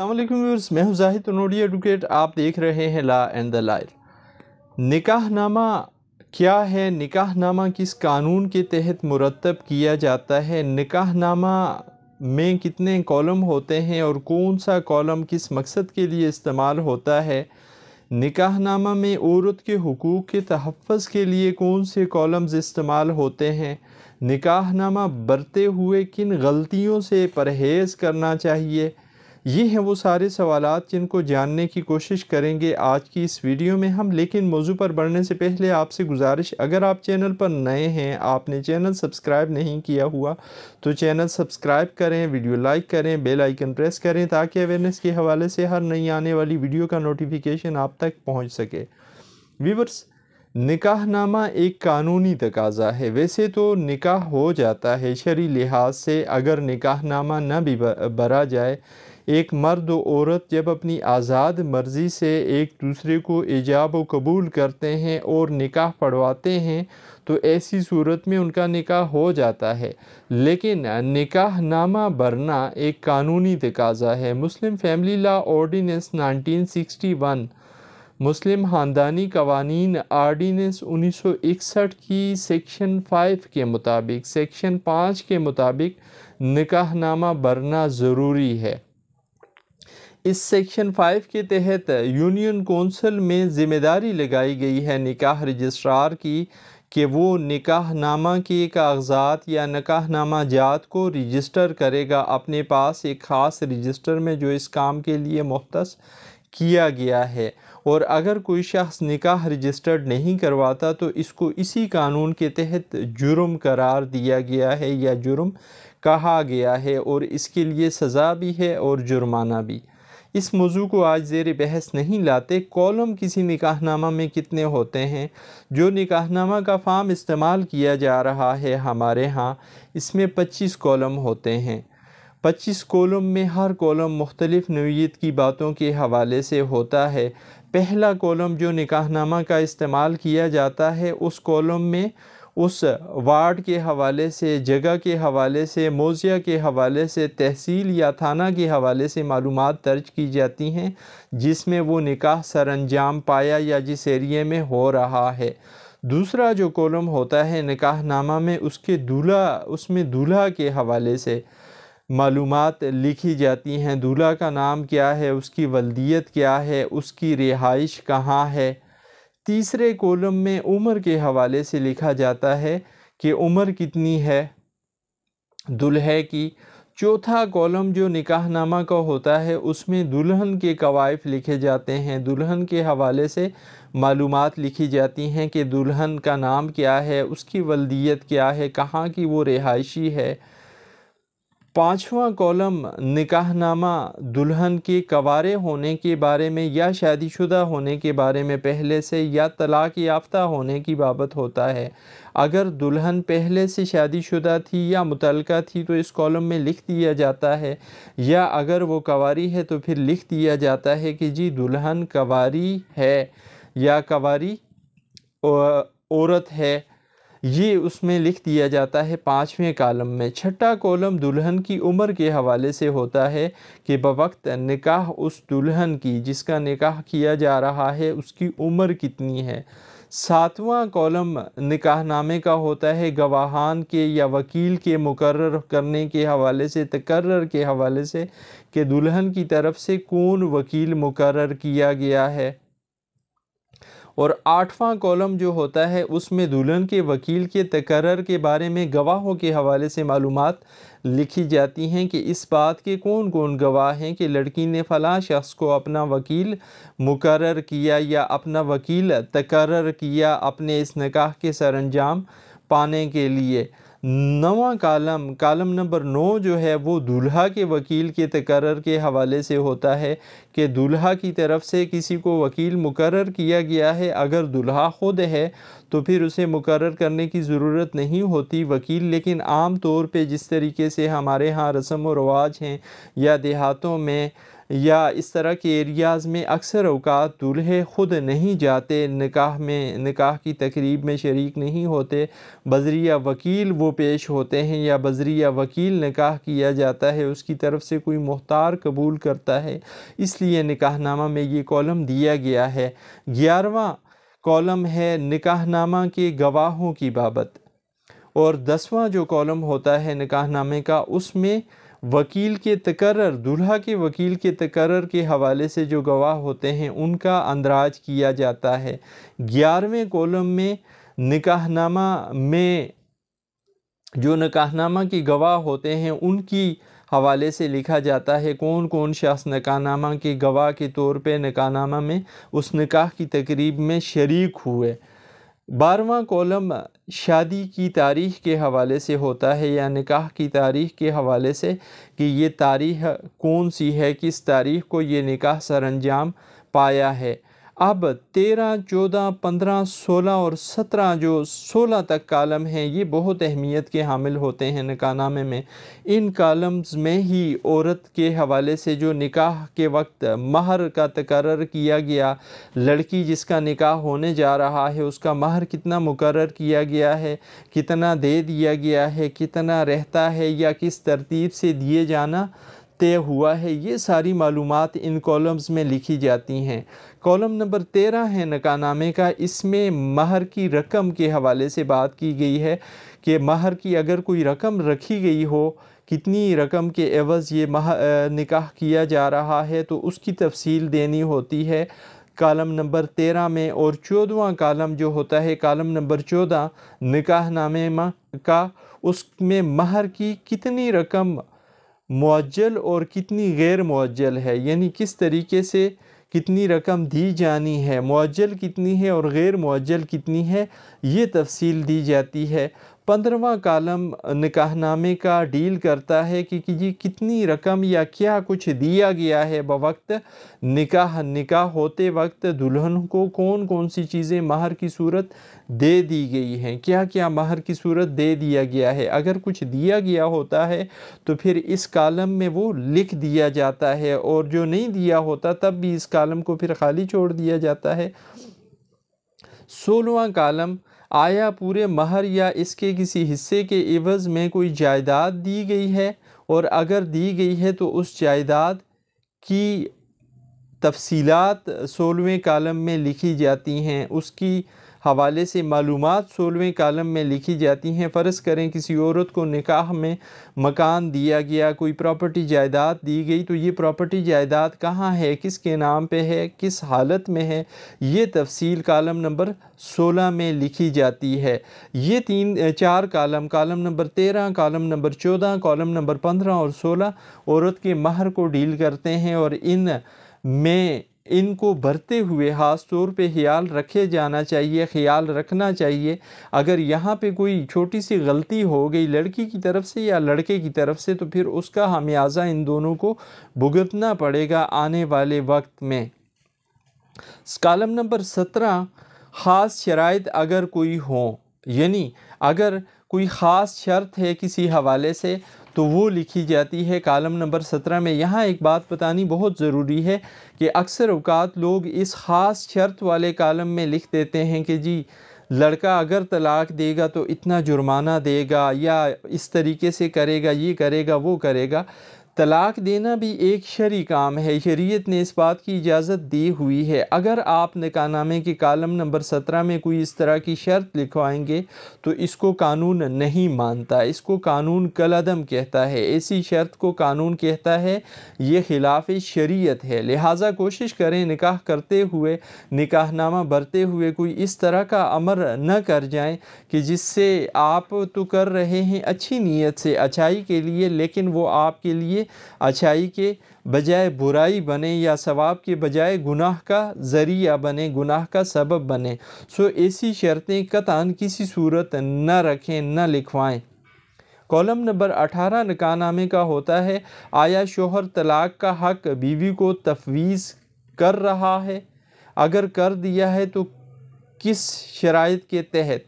viewers मैं हूं Zahid नोडी advocate आप देख रहे हैं ला एंड द लायर निकाहनामा क्या है निकाहनामा किस कानून के तहत मुरतब किया जाता है निकाहनामा में कितने कॉलम होते हैं और कौन सा कॉलम किस मकसद के लिए इस्तेमाल होता है निकाहनामा में औरत के हकूक़ के तहफ़ के लिए कौन से कॉलम्स इस्तेमाल होते हैं निकाहनामा बरते हुए किन गलतियों से परहेज़ करना चाहिए ये हैं वो सारे सवाल जिनको जानने की कोशिश करेंगे आज की इस वीडियो में हम लेकिन मौजू पर बढ़ने से पहले आपसे गुजारिश अगर आप चैनल पर नए हैं आपने चैनल सब्सक्राइब नहीं किया हुआ तो चैनल सब्सक्राइब करें वीडियो लाइक करें बेल आइकन प्रेस करें ताकि अवेयरनेस के हवाले से हर नई आने वाली वीडियो का नोटिफिकेशन आप तक पहुँच सके वीवर्स निकाहनामा एक कानूनी तकाजा है वैसे तो निकाह हो जाता है शरी लिहाज से अगर निकाहनामा न भी भरा जाए एक मर्द और औरत जब अपनी आज़ाद मर्ज़ी से एक दूसरे को ईजाब व कबूल करते हैं और निकाह पढ़वाते हैं तो ऐसी सूरत में उनका निकाह हो जाता है लेकिन निकाह नामा भरना एक कानूनी तकाजा है मुस्लिम फैमिली लॉ ऑर्डीनेंस 1961 मुस्लिम ख़ानदानी कवानीन आर्डीनेंस उन्नीस सौ इकसठ की सेक्शन फाइव के मुताबिक सेक्शन पाँच के मुताबिक निकाहनामा भरना ज़रूरी है इस सेक्शन फाइव के तहत यूनियन कौंसिल में ज़िम्मेदारी लगाई गई है निकाह रजिस्ट्रार की कि वो निकाहनामा के कागजात या निकाहनामा जात को रजिस्टर करेगा अपने पास एक ख़ास रजिस्टर में जो इस काम के लिए मुख्त किया गया है और अगर कोई शख्स निकाह रजिस्टर्ड नहीं करवाता तो इसको इसी कानून के तहत जुर्म करार दिया गया है या जुर्म कहा गया है और इसके लिए सज़ा भी है और जुर्माना भी इस मौजू को आज जेर बहस नहीं लाते कॉलम किसी निकाहनामा में कितने होते हैं जो निकाहनामा का फार्म इस्तेमाल किया जा रहा है हमारे यहाँ इसमें पच्चीस कॉलम होते हैं पच्चीस कॉलम में हर कॉलम मुख्तलिफ़ नवीत की बातों के हवाले से होता है पहला कॉलम जो निकाहनामा का इस्तेमाल किया जाता है उस कॉलम में उस वार्ड के हवाले से जगह के हवाले से मोजिया के हवाले से तहसील या थाना के हवाले से मालूम दर्ज की जाती हैं जिसमें वो निकाह सरंजाम पाया या जिस एरिए में हो रहा है दूसरा जो कॉलम होता है निकाहनामा में उसके दूल्हा उसमें दूल्हा के हवाले से मालूम लिखी जाती हैं दूल्हा का नाम क्या है उसकी वलदियत क्या है उसकी रिहाइश कहाँ है तीसरे कॉलम में उम्र के हवाले से लिखा जाता है कि उम्र कितनी है दुल्हे की चौथा कॉलम जो निकाहनामा का होता है उसमें दुल्हन के कवायफ लिखे जाते हैं दुल्हन के हवाले से मालूम लिखी जाती हैं कि दुल्हन का नाम क्या है उसकी वलदियत क्या है कहाँ की वो रिहायशी है पांचवा कॉलम निकाहनामा दुल्हन के कवारे होने के बारे में या शादीशुदा होने के बारे में पहले से या तलाक़ याफ्ता होने की बाबत होता है अगर दुल्हन पहले से शादीशुदा थी या मुतलका थी तो इस कॉलम में लिख दिया जाता है या अगर वो कवारी है तो फिर लिख दिया जाता है कि जी दुल्हन कवारी है या कवारी औरत है ये उसमें लिख दिया जाता है पाँचवें कॉलम में छठा कॉलम दुल्हन की उम्र के हवाले से होता है कि बवक्त निकाह उस दुल्हन की जिसका निकाह किया जा रहा है उसकी उम्र कितनी है सातवां कॉलम निकाहनामे का होता है गवाहान के या वकील के मुकर्र करने के हवाले से तकर्र के हवाले से कि दुल्हन की तरफ से कौन वकील मुकर्र किया गया है और आठवां कॉलम जो होता है उसमें दुल्हन के वकील के तकरर के बारे में गवाहों के हवाले से मालूम लिखी जाती हैं कि इस बात के कौन कौन गवाह हैं कि लड़की ने फ़लाँ शख्स को अपना वकील मुकर किया या अपना वकील तकरर किया अपने इस निकाह के सरंजाम पाने के लिए नवा कालम कालम नंबर नौ जो है वो दूल्हा के वकील के तकरर के हवाले से होता है कि दूल्हा की तरफ से किसी को वकील मुकर किया गया है अगर दूल्हा ख़ुद है तो फिर उसे मुकर करने की ज़रूरत नहीं होती वकील लेकिन आम तौर पे जिस तरीके से हमारे यहाँ रस्म व रवाज हैं या देहातों में या इस तरह के एरियाज़ में अक्सर अवकात दूल्हे ख़ुद नहीं जाते निकाह में निकाह की तकरीब में शरीक नहीं होते बजरिया वकील वो पेश होते हैं या बजरिया वकील निकाह किया जाता है उसकी तरफ से कोई मुख्तार कबूल करता है इसलिए निकाहनामा में ये कॉलम दिया गया है ग्यारहवा कॉलम है निकाहनामा के गवाहों की बाबत और दसवां जो कॉलम होता है निकाहनामे का उसमें वकील के तकरर दूल्हा के वकील के तकरर के हवाले से जो गवाह होते हैं उनका अंदराज किया जाता है ग्यारहवें कॉलम में निकाहनामा में जो निकाहनामा के गवाह होते हैं उनकी हवाले से लिखा जाता है कौन कौन शख्स निकाहनामा के गवाह के तौर पे निकाहनामा में उस निकाह की तकरीब में शरीक हुए बारवा कॉलम शादी की तारीख़ के हवाले से होता है या निकाह की तारीख़ के हवाले से कि ये तारीख़ कौन सी है किस तारीख़ को ये निकाह सरंजाम पाया है अब तेरह चौदह पंद्रह सोलह और सत्रह जो सोलह तक कॉलम हैं ये बहुत अहमियत के हामिल होते हैं निकाहनामे में इन कॉलम्स में ही औरत के हवाले से जो निकाह के वक्त महर का तकर किया गया लड़की जिसका निकाह होने जा रहा है उसका महर कितना मुकर किया गया है कितना दे दिया गया है कितना रहता है या किस तरतीब से दिए जाना तय हुआ है ये सारी मालूम इन कॉलम्स में लिखी जाती हैं कॉलम नंबर तेरह है नकानामे का इसमें महर की रकम के हवाले से बात की गई है कि महर की अगर कोई रकम रखी गई हो कितनी रकम के एवज़ ये मह निकाह किया जा रहा है तो उसकी तफसील देनी होती है कॉलम नंबर तेरह में और चौदवा कॉलम जो होता है कॉलम नंबर चौदह निकाह नामे का उसमें महर की कितनी रकम मुअज्जल और कितनी गैर मुअज्जल है यानी किस तरीके से कितनी रकम दी जानी है मुअज्जल कितनी है और गैर मुअज्जल कितनी है ये तफसील दी जाती है पंद्रवा कालम निकाहनामे का डील करता है कि, कि जी कितनी रकम या क्या कुछ दिया गया है बवक्त निकाह निकाह होते वक्त दुल्हन को कौन कौन सी चीज़ें माहर की सूरत दे दी गई हैं क्या क्या माहर की सूरत दे दिया गया है अगर कुछ दिया गया होता है तो फिर इस कालम में वो लिख दिया जाता है और जो नहीं दिया होता तब भी इस कालम को फिर खाली छोड़ दिया जाता है सोलवा कालम आया पूरे महर या इसके किसी हिस्से के एवज़ में कोई जायदाद दी गई है और अगर दी गई है तो उस जायदाद की तफसीलात सोलहवें कालम में लिखी जाती हैं उसकी हवाले से मालूम सोलहवें कालम में लिखी जाती हैं फ़र्ज़ करें किसी औरत को निकाह में मकान दिया गया कोई प्रॉपर्टी जायदाद दी गई तो ये प्रॉपर्टी जायदाद कहाँ है किसके नाम पे है किस हालत में है ये तफसील कालम नंबर सोलह में लिखी जाती है ये तीन चार कालम कालम नंबर तेरह कालम नंबर चौदह कॉलम नंबर पंद्रह और सोलह औरत के महर को डील करते हैं और इन में इनको भरते हुए ख़ास तौर पे ख्याल रखे जाना चाहिए ख्याल रखना चाहिए अगर यहाँ पे कोई छोटी सी गलती हो गई लड़की की तरफ से या लड़के की तरफ से तो फिर उसका हमियाज़ा इन दोनों को भुगतना पड़ेगा आने वाले वक्त में कालम नंबर सत्रह ख़ास शराइ अगर कोई हो यानी अगर कोई ख़ास शर्त है किसी हवाले से तो वो लिखी जाती है कॉलम नंबर सत्रह में यहाँ एक बात बतानी बहुत ज़रूरी है कि अक्सर अवकात लोग इस ख़ास शर्त वाले कॉलम में लिख देते हैं कि जी लड़का अगर तलाक देगा तो इतना जुर्माना देगा या इस तरीके से करेगा ये करेगा वो करेगा तलाक देना भी एक शरी काम है शरीयत ने इस बात की इजाज़त दी हुई है अगर आप निकाहनामे के कालम नंबर सत्रह में कोई इस तरह की शर्त लिखवाएंगे तो इसको कानून नहीं मानता इसको कानून कलदम कहता है ऐसी शर्त को कानून कहता है ये खिलाफ शरीयत है लिहाजा कोशिश करें निकाह करते हुए निकाहनामा भरते हुए कोई इस तरह का अमर न कर जाए कि जिससे आप तो कर रहे हैं अच्छी नीयत से अच्छाई के लिए लेकिन वो आपके लिए अच्छाई के बजाय बुराई बने या सवाब के बजाय गुनाह का ज़रिया बने गुनाह का सबब बने सो ऐसी शर्तें कतान किसी सूरत न रखें न लिखवाएं कॉलम नंबर अठारह नकानामे का होता है आया शोहर तलाक का हक बीवी को तफवीज़ कर रहा है अगर कर दिया है तो किस शराइ के तहत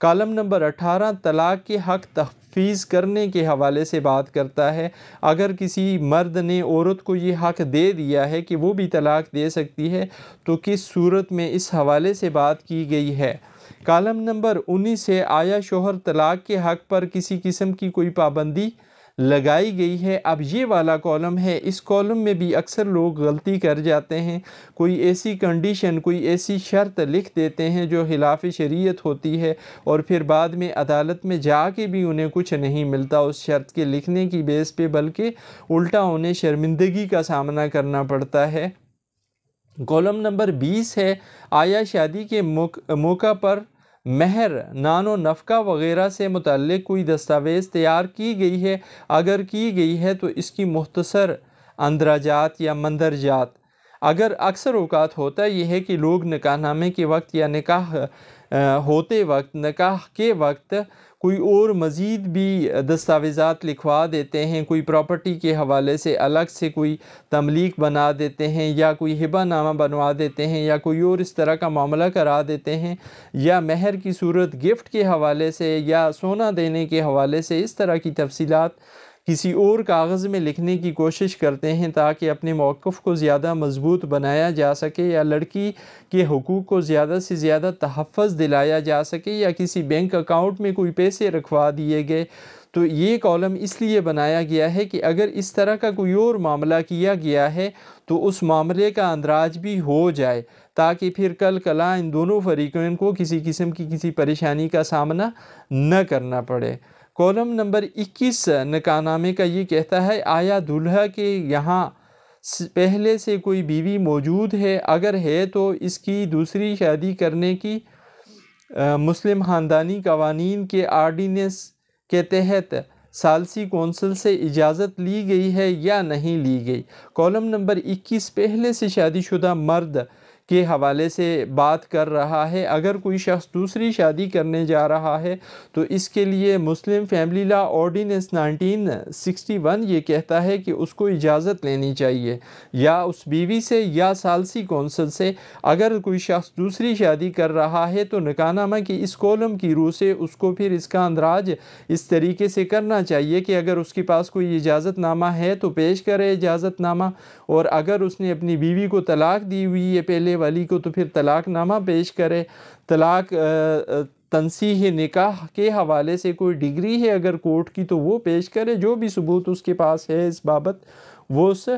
कॉलम नंबर अठारह तलाक के हक तफ तफवीज़ करने के हवाले से बात करता है अगर किसी मर्द ने औरत को ये हक़ दे दिया है कि वो भी तलाक़ दे सकती है तो किस सूरत में इस हवाले से बात की गई है कॉलम नंबर उन्नीस है आया शोहर तलाक़ के हक़ पर किसी किस्म की कोई पाबंदी लगाई गई है अब ये वाला कॉलम है इस कॉलम में भी अक्सर लोग गलती कर जाते हैं कोई ऐसी कंडीशन कोई ऐसी शर्त लिख देते हैं जो खिलाफ शरीयत होती है और फिर बाद में अदालत में जाके भी उन्हें कुछ नहीं मिलता उस शर्त के लिखने की बेस पे बल्कि उल्टा उन्हें शर्मिंदगी का सामना करना पड़ता है कॉलम नंबर 20 है आया शादी के मौका पर महर नानो नफ़का वगैरह से मुतल कोई दस्तावेज़ तैयार की गई है अगर की गई है तो इसकी मुख्तसर अंदराजात या मंदरजात अगर अक्सर अवकात होता यह है कि लोग निकाहनामे के वक्त या निकाह होते वक्त निकाह के वक्त कोई और मज़ीद भी दस्तावेज़ा लिखवा देते हैं कोई प्रॉपर्टी के हवाले से अलग से कोई तमलीक बना देते हैं या कोई हिबा नामा बनवा देते हैं या कोई और इस तरह का मामला करा देते हैं या महर की सूरत गिफ्ट के हवाले से या सोना देने के हवाले से इस तरह की तफसीत किसी और कागज़ में लिखने की कोशिश करते हैं ताकि अपने मौक़ को ज़्यादा मज़बूत बनाया जा सके या लड़की के हकूक़ को ज़्यादा से ज़्यादा तहफ़ दिलाया जा सके या किसी बैंक अकाउंट में कोई पैसे रखवा दिए गए तो ये कॉलम इसलिए बनाया गया है कि अगर इस तरह का कोई और मामला किया गया है तो उस मामले का अंदराज भी हो जाए ताकि फिर कल कला इन दोनों फरीकों को किसी किस्म की किसी परेशानी का सामना न करना पड़े कॉलम नंबर 21 नकानामे का ये कहता है आया दुल्हा के यहाँ पहले से कोई बीवी मौजूद है अगर है तो इसकी दूसरी शादी करने की आ, मुस्लिम ख़ानदानी कवानीन के आर्डीनेंस के तहत सालसी कौंसिल से इजाज़त ली गई है या नहीं ली गई कॉलम नंबर 21 पहले से शादीशुदा मर्द के हवाले से बात कर रहा है अगर कोई शख्स दूसरी शादी करने जा रहा है तो इसके लिए मुस्लिम फैमिली ला ऑर्डीनेंस 1961 ये कहता है कि उसको इजाज़त लेनी चाहिए या उस बीवी से या सालसी कौंसल से अगर कोई शख्स दूसरी शादी कर रहा है तो नकानामा की इस कॉलम की रूह से उसको फिर इसका अंदराज इस तरीके से करना चाहिए कि अगर उसके पास कोई इजाज़त नामा है तो पेश करे इजाज़त नामा और अगर उसने अपनी बीवी को तलाक दी हुई है पहले वाली को तो फिर तलाकनामा पेश करे तलाक तनसीह निकाह के हवाले से कोई डिग्री है अगर कोर्ट की तो वो पेश करे जो भी सबूत उसके पास है इस बाबत वो उस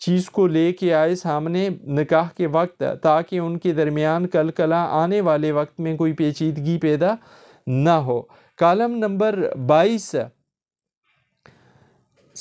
चीज़ को ले के आए सामने निकाह के वक्त ताकि उनके दरमियान कल कला आने वाले वक्त में कोई पेचीदगी पैदा ना हो कॉलम नंबर बाईस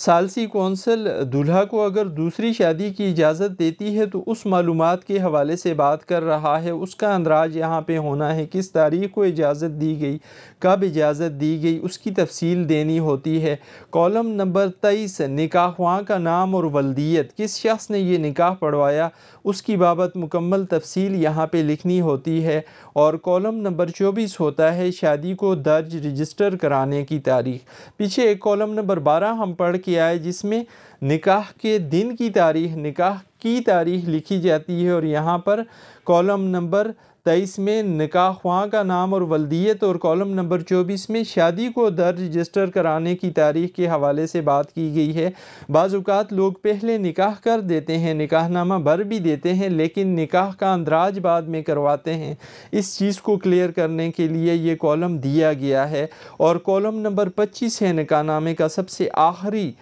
सालसी कौंसल दूल्हा को अगर दूसरी शादी की इजाज़त देती है तो उस मालूम के हवाले से बात कर रहा है उसका अंदराज यहाँ पे होना है किस तारीख को इजाज़त दी गई कब इजाज़त दी गई उसकी तफसील देनी होती है कॉलम नंबर तेईस निकाहवा का नाम और वल्दियत किस शख्स ने यह निकाह पढ़वाया उसकी बाबत मुकम्मल तफसील यहाँ पर लिखनी होती है और कॉलम नंबर चौबीस होता है शादी को दर्ज रजिस्टर कराने की तारीख पीछे कॉलम नंबर बारह हम पढ़ किया है जिसमें निकाह के दिन की तारीख निकाह की तारीख लिखी जाती है और यहाँ पर कॉलम नंबर तेईस में निका ख्वा का नाम और वलदियत और कॉलम नंबर चौबीस में शादी को दर्ज रजिस्टर कराने की तारीख के हवाले से बात की गई है बाज़ात लोग पहले निकाह कर देते हैं निकाहनामा भर भी देते हैं लेकिन निकाह का अंदराज बाद में करवाते हैं इस चीज़ को क्लियर करने के लिए ये कॉलम दिया गया है और कॉलम नंबर पच्चीस है निकाहनामे का सबसे आखिरी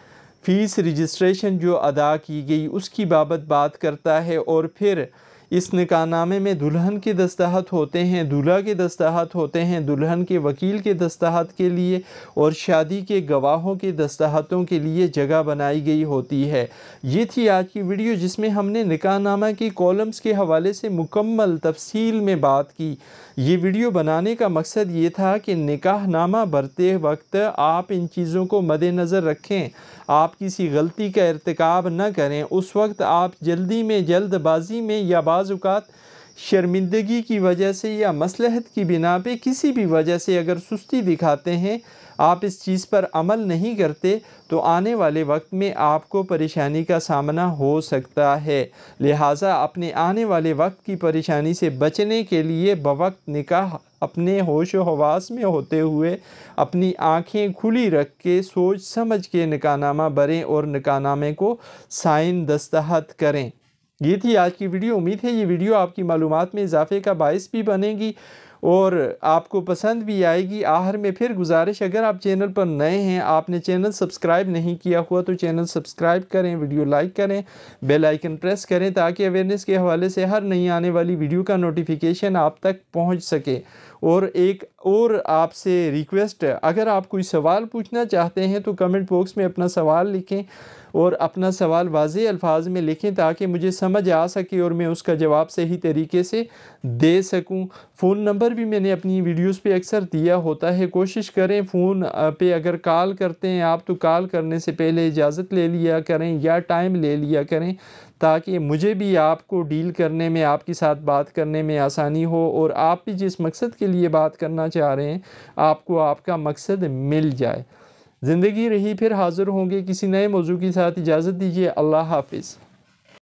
फ़ीस रजिस्ट्रेशन जो अदा की गई उसकी बाबत बात करता है और फिर इस निकाहनामे में दुल्हन के दस्ताहत होते हैं दूल्हा के दस्ताहत होते हैं दुल्हन के वकील के दस्ताहत के लिए और शादी के गवाहों के दस्ताहतों के लिए जगह बनाई गई होती है ये थी आज की वीडियो जिसमें हमने निकाहनामा की कॉलम्स के हवाले से मुकम्मल तफसील में बात की ये वीडियो बनाने का मकसद ये था कि निकाहनामा बरते वक्त आप इन चीज़ों को मद्नज़र रखें आप किसी गलती का इरतकब न करें उस वक्त आप जल्दी में जल्दबाजी में या बाज़ात शर्मिंदगी की वजह से या मसलहत की बिना पे किसी भी वजह से अगर सुस्ती दिखाते हैं आप इस चीज़ पर अमल नहीं करते तो आने वाले वक्त में आपको परेशानी का सामना हो सकता है लिहाजा अपने आने वाले वक्त की परेशानी से बचने के लिए बवक्त निकाह अपने होश हवास में होते हुए अपनी आँखें खुली रख के सोच समझ के निकाहनामा भरें और निकाहनामे को साइन दस्तहत करें ये थी आज की वीडियो उम्मीद है ये वीडियो आपकी मालूम में इजाफे का बायस भी बनेगी और आपको पसंद भी आएगी आहर में फिर गुजारिश अगर आप चैनल पर नए हैं आपने चैनल सब्सक्राइब नहीं किया हुआ तो चैनल सब्सक्राइब करें वीडियो लाइक करें बेल आइकन प्रेस करें ताकि अवेयरनेस के हवाले से हर नई आने वाली वीडियो का नोटिफिकेशन आप तक पहुंच सके और एक और आपसे रिक्वेस्ट है अगर आप कोई सवाल पूछना चाहते हैं तो कमेंट बॉक्स में अपना सवाल लिखें और अपना सवाल वाजे अल्फाज में लिखें ताकि मुझे समझ आ सके और मैं उसका जवाब सही तरीके से दे सकूं फ़ोन नंबर भी मैंने अपनी वीडियोस पे अक्सर दिया होता है कोशिश करें फ़ोन पे अगर कॉल करते हैं आप तो कॉल करने से पहले इजाज़त ले लिया करें या टाइम ले लिया करें ताकि मुझे भी आपको डील करने में आपके साथ बात करने में आसानी हो और आप भी जिस मकसद के लिए बात करना चाह रहे हैं आपको आपका मकसद मिल जाए ज़िंदगी रही फिर हाज़िर होंगे किसी नए मौजू के साथ इजाज़त दीजिए अल्लाह हाफिज़